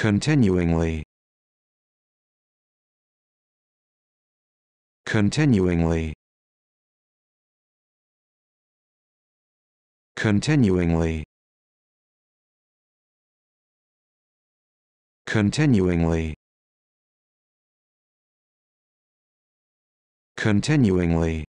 Continuingly. Continuingly. Continuingly. Continuingly. Continuingly.